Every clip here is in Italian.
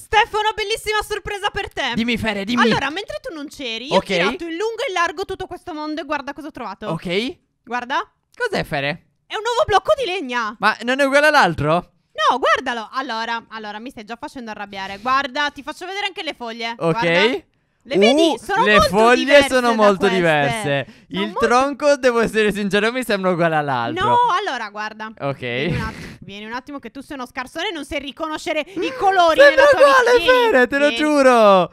Stefano, bellissima sorpresa per te. Dimmi, Fere, dimmi. Allora, mentre tu non c'eri, io okay. ho tirato in lungo e in largo tutto questo mondo e guarda cosa ho trovato. Ok. Guarda. Cos'è, Fere? È un nuovo blocco di legna. Ma non è uguale all'altro? No, guardalo. Allora, allora, mi stai già facendo arrabbiare. Guarda, ti faccio vedere anche le foglie. Ok. Guarda. Le, vedi, uh, sono le foglie sono molto diverse. Sono Il molto... tronco, devo essere sincero, mi sembra uguale all'altro. No, allora guarda. Ok. Vieni un attimo, vieni un attimo che tu sei uno scarsone e non sai riconoscere i colori. Sembra uguale, Fere, te lo giuro.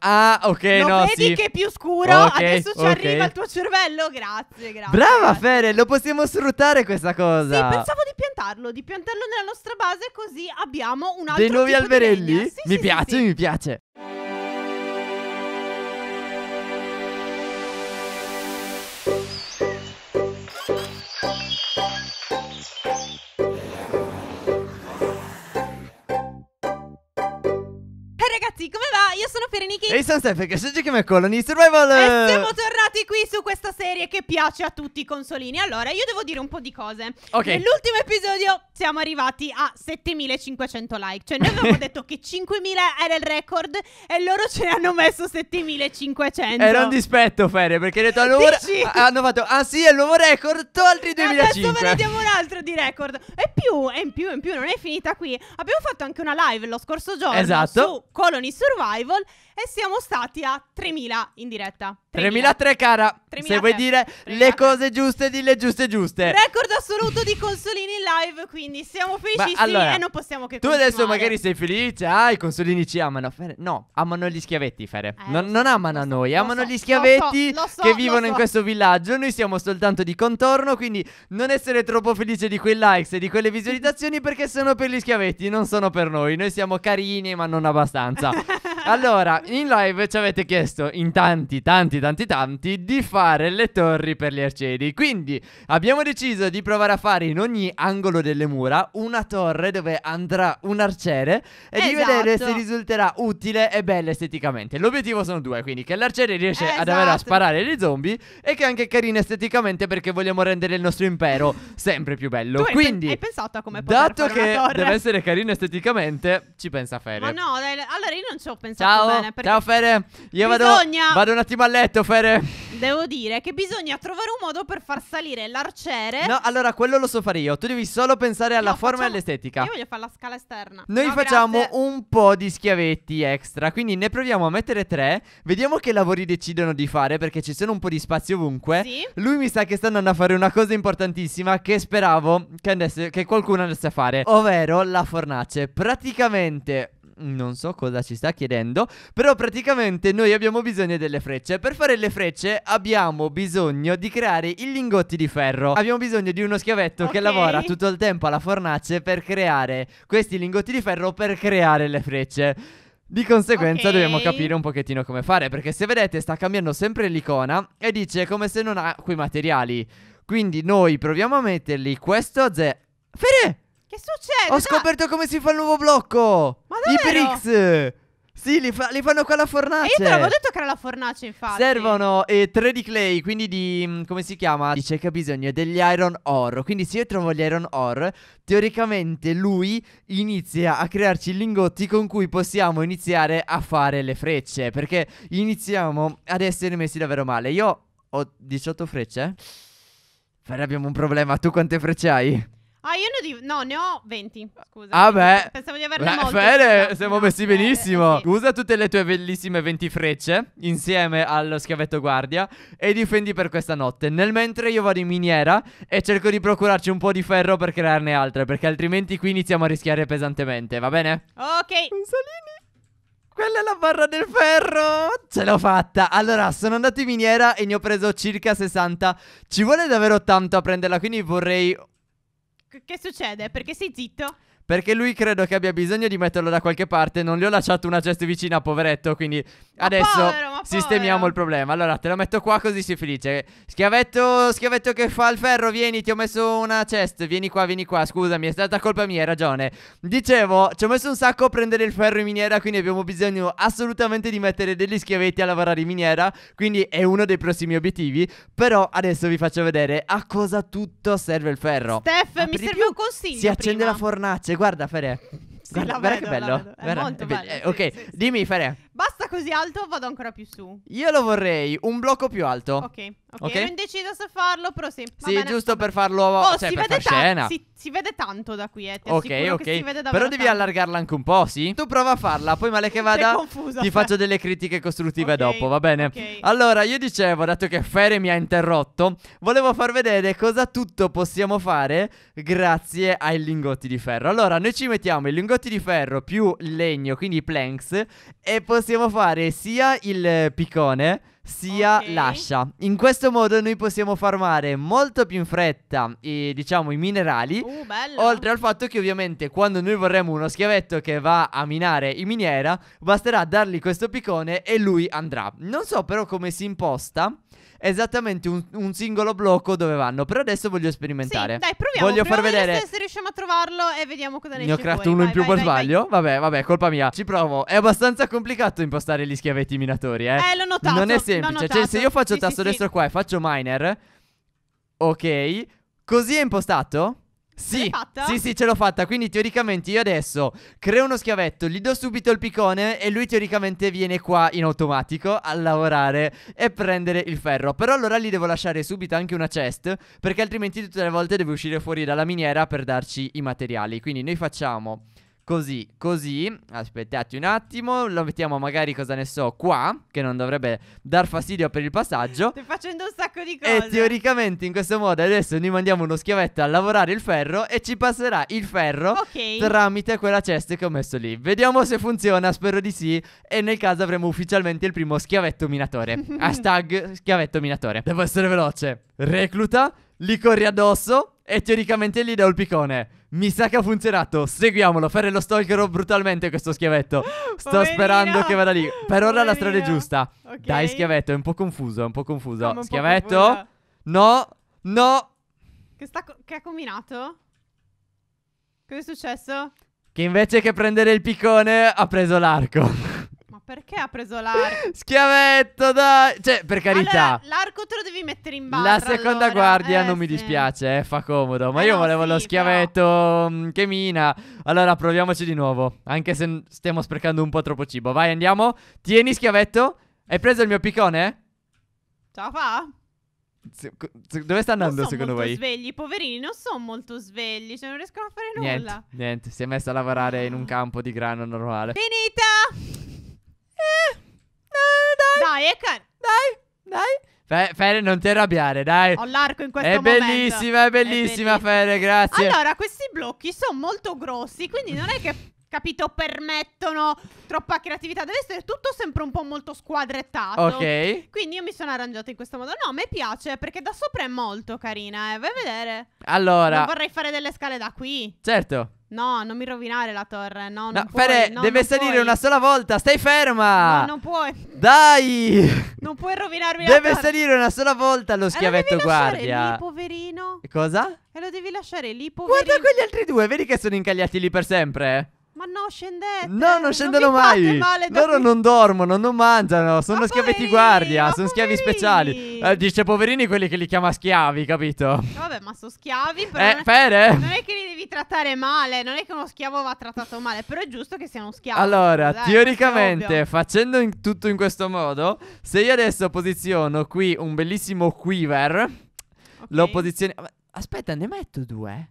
Ah, ok, lo no. Vedi sì. che è più scuro. Okay, Adesso ci okay. arriva il tuo cervello. Grazie, grazie. Brava, grazie. lo possiamo sfruttare questa cosa. Sì, pensavo di piantarlo, di piantarlo nella nostra base, così abbiamo un altro. Dei nuovi alberelli? Sì, mi, sì, piace, mi piace, mi piace. ragazzi, come va? Io sono Ferenichi E io sono Steph, che sono Jackie McCollum di Survival E siamo tornati qui su questa serie che piace a tutti i consolini Allora, io devo dire un po' di cose Ok Nell'ultimo episodio siamo arrivati a 7500 like. Cioè, noi avevamo detto che 5000 era il record e loro ce ne hanno messo 7500. Era un dispetto, Fere, perché hanno detto, allora, ah, hanno fatto, ah sì, è il nuovo record, altri 2005. Adesso ve ne diamo un altro di record. E più, e in più, e in più, non è finita qui. Abbiamo fatto anche una live lo scorso giorno esatto. su Colony Survival e siamo stati a 3000 in diretta. 3003 cara, 3.000 se vuoi dire 3.000. le cose giuste, dille giuste giuste. Record assoluto di consolini in live, quindi siamo felicissimi allora, e non possiamo che Tu continuare. adesso magari sei felice, ah i consolini ci amano, Fere. no, amano gli schiavetti Fere, eh, non, non, amano so, noi, amano so, gli schiavetti so, che vivono in questo villaggio, noi siamo soltanto di contorno, quindi non essere troppo felice di quei likes e di quelle visualizzazioni perché sono per gli schiavetti, non sono per noi, noi siamo carini ma non abbastanza. Allora, in live ci avete chiesto in tanti, tanti, tanti, tanti di fare le torri per gli arcieri. Quindi abbiamo deciso di provare a fare in ogni angolo delle mura una torre dove andrà un arciere e esatto. di vedere se esatto. risulterà utile e bella esteticamente. L'obiettivo sono due, quindi che l'arciere riesce esatto. ad avere a esatto. sparare gli zombie e che è anche carina esteticamente perché vogliamo rendere il nostro impero sempre più bello. Tu quindi, hai pensato a come poter dato che deve essere carina esteticamente, ci pensa Fere. Ma no, dai, allora io non ci ho pensato ciao, ciao Fede. Io bisogna... vado, vado un attimo a letto, Fede. Devo dire che bisogna trovare un modo per far salire l'arciere. No, allora quello lo so fare io. Tu devi solo pensare alla no, forma facciamo... e all'estetica. Io voglio fare la scala esterna. Noi no, facciamo grazie. un po' di schiavetti extra. Quindi ne proviamo a mettere tre. Vediamo che lavori decidono di fare perché ci sono un po' di spazio ovunque. Sì. Lui mi sa che sta andando a fare una cosa importantissima che speravo che, andasse, che qualcuno andasse a fare. Ovvero la fornace. Praticamente non so cosa ci sta chiedendo, però praticamente noi abbiamo bisogno delle frecce. Per fare le frecce abbiamo bisogno di creare i lingotti di ferro. Abbiamo bisogno di uno schiavetto okay. che lavora tutto il tempo alla fornace per creare questi lingotti di ferro per creare le frecce. Di conseguenza okay. dobbiamo capire un pochettino come fare, perché se vedete sta cambiando sempre l'icona e dice come se non ha quei materiali. Quindi noi proviamo a metterli questo ze... Fede! Che succede? Ho scoperto come si fa il nuovo blocco. Ma I Iperix. Sì, li, fa, li, fanno con la fornace. E eh, io te l'avevo detto che era la fornace, infatti. Servono eh, 3 di clay, quindi di. Mm, come si chiama? Dice che ha bisogno degli iron ore. Quindi, se io trovo gli iron ore, teoricamente lui inizia a crearci i lingotti con cui possiamo iniziare a fare le frecce. Perché iniziamo ad essere messi davvero male. Io ho 18 frecce. Però abbiamo un problema. Tu quante frecce hai? Ah, io ne, ho, no, ne ho 20. Scusa. Ah, beh. Pensavo di averne beh, molte. Bene, siamo no, messi eh, benissimo. Eh, sì. Usa tutte le tue bellissime 20 frecce insieme allo schiavetto guardia e difendi per questa notte. Nel mentre io vado in miniera e cerco di procurarci un po' di ferro per crearne altre, perché altrimenti qui iniziamo a rischiare pesantemente, va bene? Ok. Salini. Quella è la barra del ferro Ce l'ho fatta Allora sono andato in miniera e ne ho preso circa 60 Ci vuole davvero tanto a prenderla Quindi vorrei che succede? Perché sei zitto? Perché lui credo che abbia bisogno di metterlo da qualche parte. Non gli ho lasciato una gest vicina, poveretto. Quindi ma adesso. Povero, sistemiamo il problema. Allora, te lo metto qua così sei felice. Schiavetto, schiavetto che fa il ferro, vieni, ti ho messo una chest. Vieni qua, vieni qua. Scusami, è stata colpa mia, hai ragione. Dicevo, ci ho messo un sacco a prendere il ferro in miniera, quindi abbiamo bisogno assolutamente di mettere degli schiavetti a lavorare in miniera. Quindi è uno dei prossimi obiettivi. Però adesso vi faccio vedere a cosa tutto serve il ferro. Steph, mi serve un consiglio. Si accende prima. la fornace, guarda, Fere. Guarda, sì, guarda vedo, che bello. Guarda, be bello. Eh, ok, sì. dimmi, Fere. Basta così alto, vado ancora più su. Io lo vorrei un blocco più alto. Ok, ok. okay? Ero indecisa se farlo, però sì. sì, bene. giusto per farlo. Oh, cioè, si per vede scena. Si, si, vede tanto da qui, eh. Ti ok, ok. però devi tanto. allargarla anche un po', sì? Tu prova a farla, poi male che vada. confusa, ti faccio delle critiche costruttive okay, dopo, va bene? Okay. Allora, io dicevo, dato che Fere mi ha interrotto, volevo far vedere cosa tutto possiamo fare grazie ai lingotti di ferro. Allora, noi ci mettiamo i lingotti di ferro più legno, quindi planks, e possiamo possiamo fare sia il piccone sia okay. l'ascia. In questo modo noi possiamo farmare molto più in fretta i, eh, diciamo, i minerali. Uh, oltre al fatto che ovviamente quando noi vorremmo uno schiavetto che va a minare in miniera, basterà dargli questo piccone e lui andrà. Non so però come si imposta esattamente un, un, singolo blocco dove vanno. Però adesso voglio sperimentare. Sì, dai, proviamo. Voglio proviamo far vedere se riusciamo a trovarlo e vediamo cosa ne esce. Ne ho creato uno vai, in più vai, per vai, sbaglio. Vabbè, vabbè, colpa mia. Ci provo. È abbastanza complicato impostare gli schiavetti minatori, eh. Eh, l'ho notato. Non è semplice. Cioè, se io faccio sì, tasto sì, destro sì. qua e faccio miner, ok, così è impostato? Sì, sì, sì, ce l'ho fatta. Quindi teoricamente io adesso creo uno schiavetto, gli do subito il piccone e lui teoricamente viene qua in automatico a lavorare e prendere il ferro. Però allora gli devo lasciare subito anche una chest perché altrimenti tutte le volte deve uscire fuori dalla miniera per darci i materiali. Quindi noi facciamo Così, così, aspettate un attimo, lo mettiamo magari cosa ne so qua, che non dovrebbe dar fastidio per il passaggio. Stai facendo un sacco di cose. E teoricamente in questo modo adesso noi mandiamo uno schiavetto a lavorare il ferro e ci passerà il ferro okay. tramite quella cesta che ho messo lì. Vediamo se funziona, spero di sì, e nel caso avremo ufficialmente il primo schiavetto minatore. Hashtag schiavetto minatore. Devo essere veloce. Recluta, li corri addosso e teoricamente gli do il picone. Mi sa che ha funzionato. Seguiamolo. Ferre lo stalkerò brutalmente questo schiavetto. Sto Poverina. sperando che vada lì. Per ora la strada è giusta. Okay. Dai, schiavetto, è un po' confuso, è un po' confuso. un schiavetto? Po no. Eh. No. Che, co che ha combinato? Cosa è successo? Che invece che prendere il piccone ha preso l'arco perché ha preso l'arco? Schiavetto, dai! Cioè, per carità. Allora, l'arco te lo devi mettere in barra. La seconda allora. guardia eh, non sì. mi dispiace, eh, fa comodo. Ma eh io no, volevo sì, lo schiavetto però... Mm, che mina. Allora, proviamoci di nuovo. Anche se stiamo sprecando un po' troppo cibo. Vai, andiamo. Tieni, schiavetto. Hai preso il mio piccone? Ce la fa? Dove sta andando secondo voi? Non sono molto svegli, poverini, non sono molto svegli, cioè non riescono a fare nulla. Niente, niente, si è messa a lavorare in un ah. campo di grano normale. Finita! dai, è dai, dai. Fe- non ti arrabbiare, dai. Ho l'arco in questo è momento. Bellissima, è bellissima, è bellissima, Fere, grazie. Allora, questi blocchi sono molto grossi, quindi non è che capito, permettono troppa creatività. Deve essere tutto sempre un po' molto squadrettato. Ok. Quindi io mi sono arrangiata in questo modo. No, a me piace perché da sopra è molto carina, eh. Vai a vedere. Allora. Non vorrei fare delle scale da qui. Certo. No, non mi rovinare la torre. No, no puoi, Fede, no, deve salire puoi. una sola volta. Stai ferma. No, non puoi. Dai. Non puoi rovinarmi deve torre. Deve salire una sola volta lo eh, schiavetto eh, guardia. Lì, poverino. Cosa? E eh, lo devi lasciare lì, poverino. Guarda quegli altri due. Vedi che sono incagliati lì per sempre. Ma no, scendete! No, non scendono non mai! Loro qui. non dormono, non mangiano, sono ma di guardia, sono schiavi speciali. Eh, dice poverini quelli che li chiama schiavi, capito? Vabbè, ma sono schiavi, però. Eh, Fede! non è che li devi trattare male, non è che uno schiavo va trattato male, però è giusto che siano schiavi. Allora, dai, teoricamente, facendo in tutto in questo modo, se io adesso posiziono qui un bellissimo quiver, okay. lo posiziono. Aspetta, ne metto due.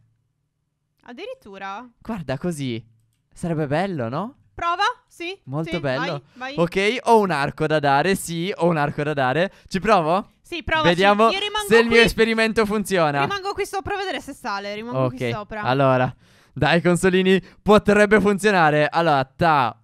Addirittura. Guarda così. Sarebbe bello, no? Prova? Sì. Molto sì, bello. Vai, vai. Ok, ho un arco da dare, sì, ho un arco da dare. Ci provo? Sì, prova. Vediamo se il mio esperimento funziona. Rimango qui sopra a vedere se sale. Rimango okay. qui sopra. Allora, dai, consolini, potrebbe funzionare. Allora, ta,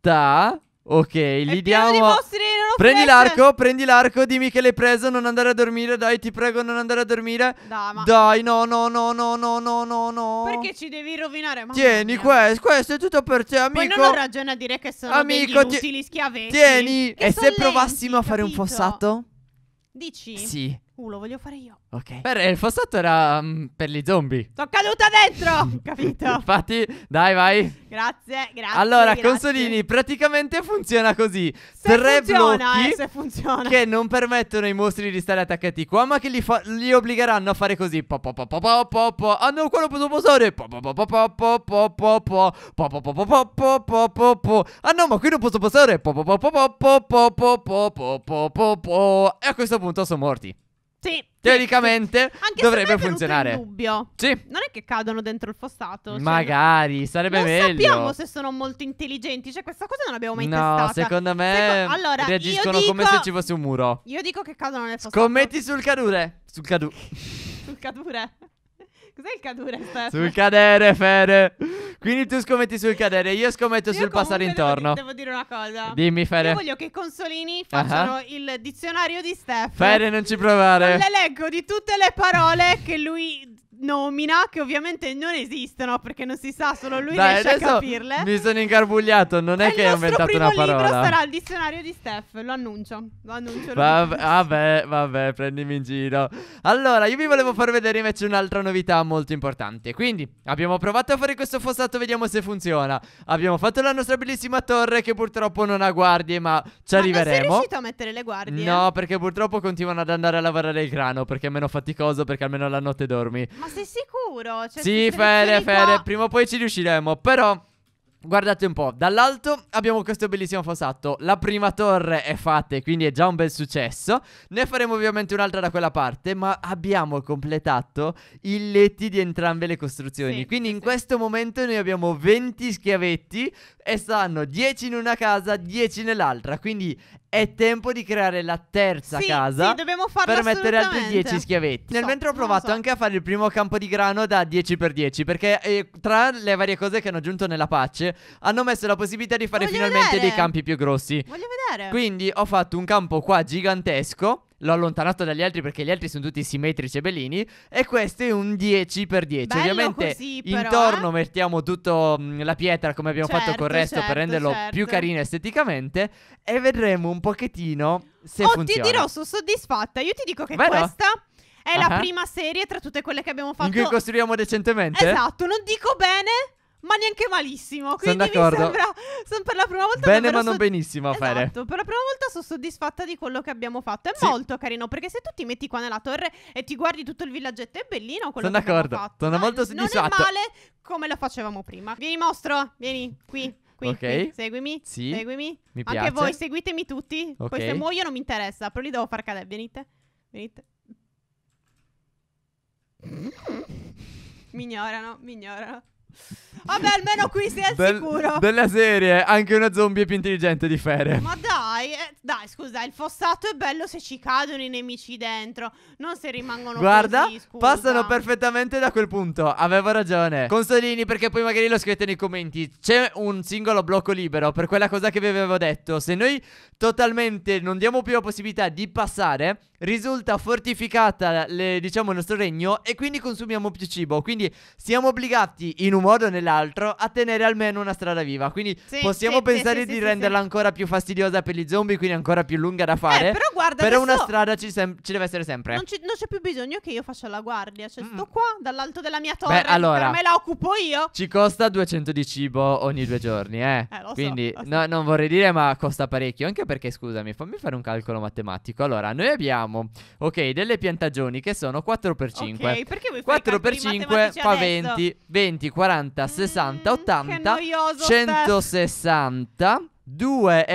ta. Ok, È gli diamo. Di mostri. Prendi l'arco, prendi l'arco, dimmi che l'hai preso, non andare a dormire, dai, ti prego, non andare a dormire. Dai, ma... dai no, no, no, no, no, no, no, no. Perché ci devi rovinare? Mamma Tieni questo, questo è tutto per te, amico. Poi non ho ragione a dire che sono amico, degli utili schiavetti. Tieni. e se lenti, provassimo a fare un fossato? Dici? Sì. Uh, lo voglio fare io. Ok. Per, il fossato era um, per gli zombie. Sono caduta dentro! capito? Infatti, dai, vai. Grazie, grazie. Allora, grazie. consolini, praticamente funziona così. Se Tre funziona, blocchi eh, se funziona. che non permettono ai mostri di stare attaccati qua, ma che li, li obbligheranno a fare così. Po po po po po po po. Ah no, quello posso posare. Po po po po po po po Ah no, ma qui non posso passare. Po po po po po po po po po po po po po. E a questo punto sono morti. Sì. Teoricamente sì, sì. dovrebbe funzionare. Anche dubbio. Sì. Non è che cadono dentro il fossato. Cioè, Magari, sarebbe non meglio. Non sappiamo se sono molto intelligenti. Cioè, questa cosa non l'abbiamo mai no, testata. No, secondo me Seco- allora, reagiscono dico... come se ci fosse un muro. Io dico che cadono nel fossato. Scommetti sul cadure. Sul cadu. sul cadure. Cos'è il cadere? Sul cadere, Fede. Quindi tu scommetti sul cadere, io scommetto io sul passare intorno. Devo, devo, dire una cosa. Dimmi, Fede. Io voglio che i consolini facciano uh-huh. il dizionario di Stefano. Fede, non ci provare. le leggo di tutte le parole che lui nomina che ovviamente non esistono perché non si sa, solo lui Dai, riesce a capirle. Mi sono ingarbugliato, non è, è eh, che ho inventato una parola. Il libro sarà il dizionario di Steph, lo annuncio. Lo annuncio. Vabbè, vabbè, vabbè, prendimi in giro. Allora, io vi volevo far vedere invece un'altra novità molto importante. Quindi, abbiamo provato a fare questo fossato, vediamo se funziona. Abbiamo fatto la nostra bellissima torre che purtroppo non ha guardie, ma ci ma arriveremo. Ma sei riuscito a mettere le guardie? No, perché purtroppo continuano ad andare a lavorare il grano perché è meno faticoso, perché almeno la notte dormi. Ma sei sicuro? Cioè, sì, Fede, Fede, prima o poi ci riusciremo, però... Guardate un po', dall'alto abbiamo questo bellissimo fossato, la prima torre è fatta e quindi è già un bel successo, ne faremo ovviamente un'altra da quella parte, ma abbiamo completato i letti di entrambe le costruzioni, sì, quindi sì, in sì. questo momento noi abbiamo 20 schiavetti e stanno 10 in una casa, 10 nell'altra, quindi è tempo di creare la terza casa Sì, dobbiamo farlo per mettere altri 10 schiavetti. Nel mentre ho provato so. anche a fare il primo campo di grano da 10x10, perché eh, tra le varie cose che hanno aggiunto nella pace, hanno messo la possibilità di fare Voglio finalmente vedere. dei campi più grossi. Voglio vedere. Quindi ho fatto un campo qua gigantesco. L'ho allontanato dagli altri perché gli altri sono tutti simmetrici e bellini. E questo è un 10x10. Bello Ovviamente così, però, intorno eh? mettiamo tutta mm, la pietra come abbiamo certo, fatto il resto certo, per renderlo certo. più carino esteticamente. E vedremo un pochettino se oh, funziona. ti dirò, sono soddisfatta. Io ti dico che Vero? questa. È uh -huh. la prima serie tra tutte quelle che abbiamo fatto. In cui costruiamo decentemente? Esatto, non dico bene, ma neanche malissimo. Quindi sono mi sembra sono per la prima volta bene ma non so- benissimo esatto, fare. per la prima volta sono soddisfatta di quello che abbiamo fatto. È sì. molto carino perché se tu ti metti qua nella torre e ti guardi tutto il villaggetto è bellino quello sono che d'accordo. abbiamo fatto. Sono d'accordo. Eh? Sono molto soddisfatto. Non è male come lo facevamo prima. Vieni mostro, vieni qui. Qui, ok. Qui. Seguimi. Sì. Seguimi. Mi piace. Anche voi seguitemi tutti. Okay. Poi se muoio non mi interessa, però li devo far cadere. Venite. Venite. mi ignorano, mi ignorano. Vabbè, almeno qui sei al Bel- sicuro. Della serie, anche una zombie è più intelligente di Fere. Ma dai, eh, dai, scusa, il fossato è bello se ci cadono i nemici dentro, non se rimangono Guarda, così, scusa. passano perfettamente da quel punto. Avevo ragione. Consolini, perché poi magari lo scrivete nei commenti. C'è un singolo blocco libero per quella cosa che vi avevo detto. Se noi totalmente non diamo più la possibilità di passare, risulta fortificata, le, diciamo, il nostro regno e quindi consumiamo più cibo. Quindi siamo obbligati in un modo o nell'altro a tenere almeno una strada viva. Quindi sì, possiamo sì, pensare sì, di renderla ancora più fastidiosa per gli zombie, quindi ancora più lunga da fare. Eh, però guarda, però una strada ci, sem- ci, deve essere sempre. Non, non, c'è più bisogno che io faccia la guardia. Cioè, mm. sto qua dall'alto della mia torre. Beh, allora, me la occupo io. Ci costa 200 di cibo ogni due giorni, eh. eh quindi so, no, non vorrei dire, ma costa parecchio. Anche perché, scusami, fammi fare un calcolo matematico. Allora, noi abbiamo, ok, delle piantagioni che sono 4x5. Ok, perché vuoi fare 4 x 5 fa 20, 20, 40. 40, 60, 80, noioso, 160.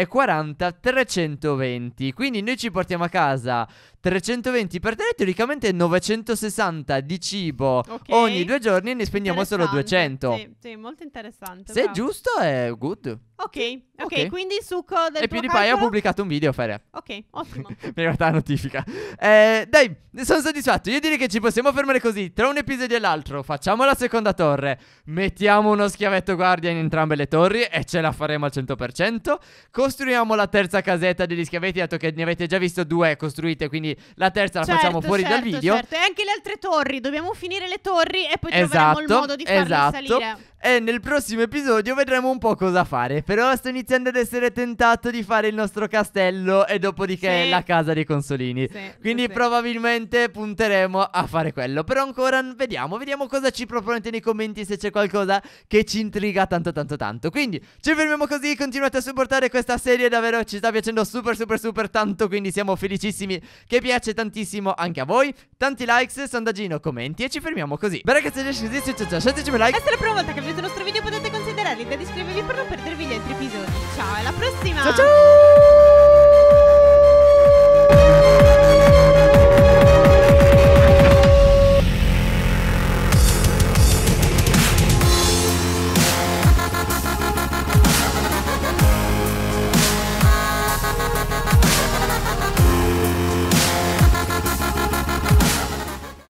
40, 320 quindi noi ci portiamo a casa 320 per te, teoricamente 960 di cibo okay. ogni due giorni e ne spendiamo solo 200. Sì, sì, molto interessante. Se bravo. è giusto è good. Okay, ok, ok, quindi il succo del E PewDiePie calcolo... ha pubblicato un video, Fere. Ok, ottimo. Mi è arrivata la notifica. Eh, dai, sono soddisfatto. Io direi che ci possiamo fermare così. Tra un episodio e l'altro facciamo la seconda torre, mettiamo uno schiavetto guardia in entrambe le torri e ce la faremo al 100%. Costruiamo la terza casetta degli schiavetti, dato che ne avete già visto due costruite, quindi quindi la terza certo, la facciamo certo, fuori certo, dal video. Certo, e anche le altre torri, dobbiamo finire le torri e poi esatto, troveremo il esatto, modo di farle esatto. salire. E nel prossimo episodio vedremo un po' cosa fare Però sto iniziando ad essere tentato di fare il nostro castello E dopodiché sì. la casa dei consolini sì, Quindi sì. probabilmente punteremo a fare quello Però ancora vediamo Vediamo cosa ci proponete nei commenti Se c'è qualcosa che ci intriga tanto tanto tanto Quindi ci fermiamo così Continuate a supportare questa serie Davvero ci sta piacendo super super super tanto Quindi siamo felicissimi che piace tantissimo anche a voi Tanti likes, sondaggino, commenti E ci fermiamo così Bene, ragazzi se riesci così se ci lasciateci un like la prima volta che vi piaciuto il nostro video potete considerarli ed iscrivervi per non perdervi gli altri episodi. Ciao, alla prossima! Ciao ciao!